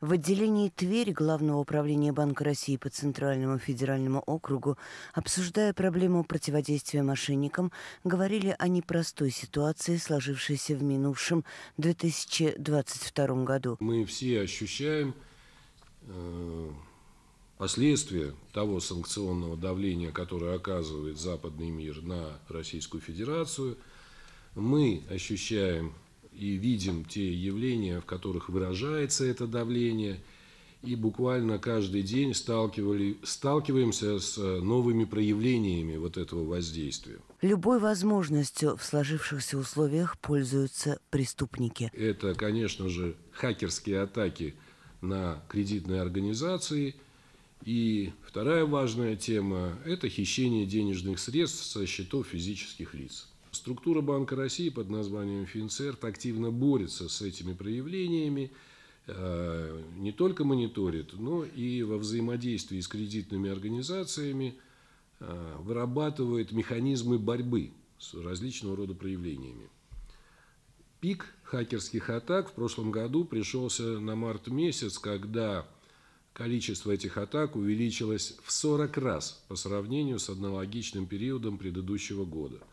В отделении Тверь Главного управления Банка России по Центральному федеральному округу, обсуждая проблему противодействия мошенникам, говорили о непростой ситуации, сложившейся в минувшем 2022 году. Мы все ощущаем э, последствия того санкционного давления, которое оказывает западный мир на Российскую Федерацию. Мы ощущаем и видим те явления, в которых выражается это давление, и буквально каждый день сталкивали, сталкиваемся с э, новыми проявлениями вот этого воздействия. Любой возможностью в сложившихся условиях пользуются преступники. Это, конечно же, хакерские атаки на кредитные организации. И вторая важная тема – это хищение денежных средств со счетов физических лиц. Структура Банка России под названием Финцерт активно борется с этими проявлениями, э, не только мониторит, но и во взаимодействии с кредитными организациями э, вырабатывает механизмы борьбы с различного рода проявлениями. Пик хакерских атак в прошлом году пришелся на март месяц, когда количество этих атак увеличилось в 40 раз по сравнению с аналогичным периодом предыдущего года –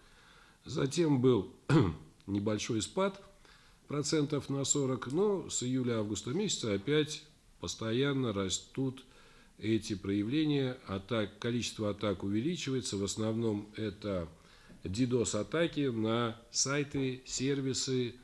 Затем был небольшой спад процентов на 40, но с июля-августа месяца опять постоянно растут эти проявления, атак, количество атак увеличивается, в основном это DDoS-атаки на сайты, сервисы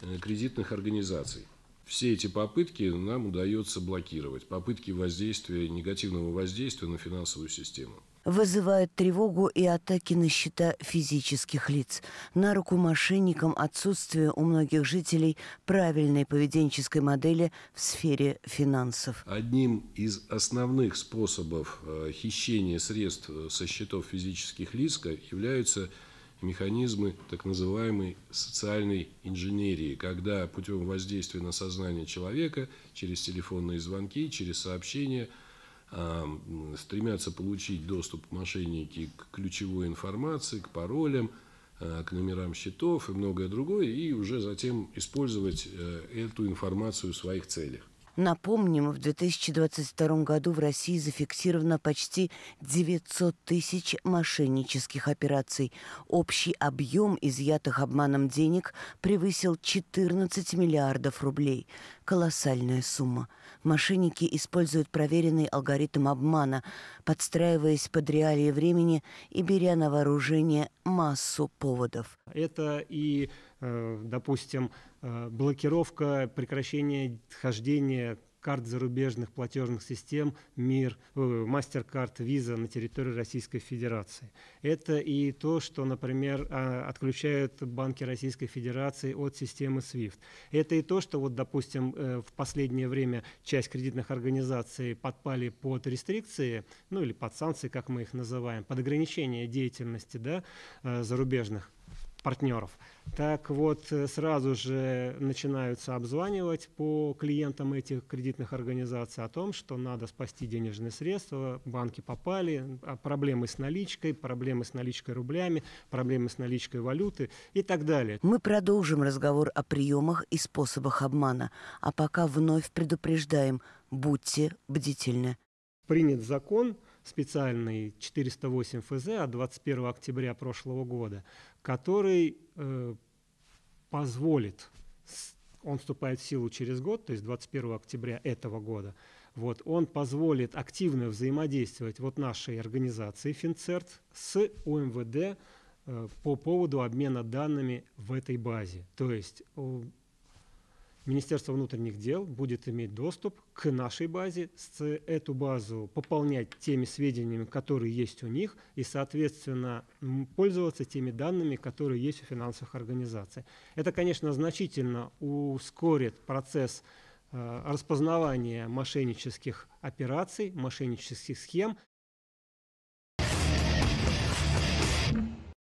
э, кредитных организаций все эти попытки нам удается блокировать. Попытки воздействия, негативного воздействия на финансовую систему. Вызывает тревогу и атаки на счета физических лиц. На руку мошенникам отсутствие у многих жителей правильной поведенческой модели в сфере финансов. Одним из основных способов э, хищения средств э, со счетов физических лиц являются механизмы так называемой социальной инженерии, когда путем воздействия на сознание человека через телефонные звонки, через сообщения э, стремятся получить доступ мошенники к ключевой информации, к паролям, э, к номерам счетов и многое другое, и уже затем использовать э, эту информацию в своих целях. Напомним, в 2022 году в России зафиксировано почти 900 тысяч мошеннических операций. Общий объем изъятых обманом денег превысил 14 миллиардов рублей. Колоссальная сумма. Мошенники используют проверенный алгоритм обмана, подстраиваясь под реалии времени и беря на вооружение массу поводов – это и, э, допустим, э, блокировка, прекращение хождения карт зарубежных платежных систем МИР, э, MasterCard, Visa на территории Российской Федерации. Это и то, что, например, а, отключают банки Российской Федерации от системы SWIFT. Это и то, что, вот, допустим, в последнее время часть кредитных организаций подпали под рестрикции, ну или под санкции, как мы их называем, под ограничение деятельности да, зарубежных партнеров. Так вот, э, сразу же начинаются обзванивать по клиентам этих кредитных организаций о том, что надо спасти денежные средства, банки попали, а проблемы с наличкой, проблемы с наличкой рублями, проблемы с наличкой валюты и так далее. Мы продолжим разговор о приемах и способах обмана, а пока вновь предупреждаем, будьте бдительны. Принят закон специальный 408 ФЗ от 21 октября прошлого года, который э, позволит, он вступает в силу через год, то есть 21 октября этого года, вот, он позволит активно взаимодействовать вот нашей организации Финцерт с УМВД э, по поводу обмена данными в этой базе. То есть э, Министерство внутренних дел будет иметь доступ к нашей базе, эту базу пополнять теми сведениями, которые есть у них, и, соответственно, пользоваться теми данными, которые есть у финансовых организаций. Это, конечно, значительно ускорит процесс э, распознавания мошеннических операций, мошеннических схем.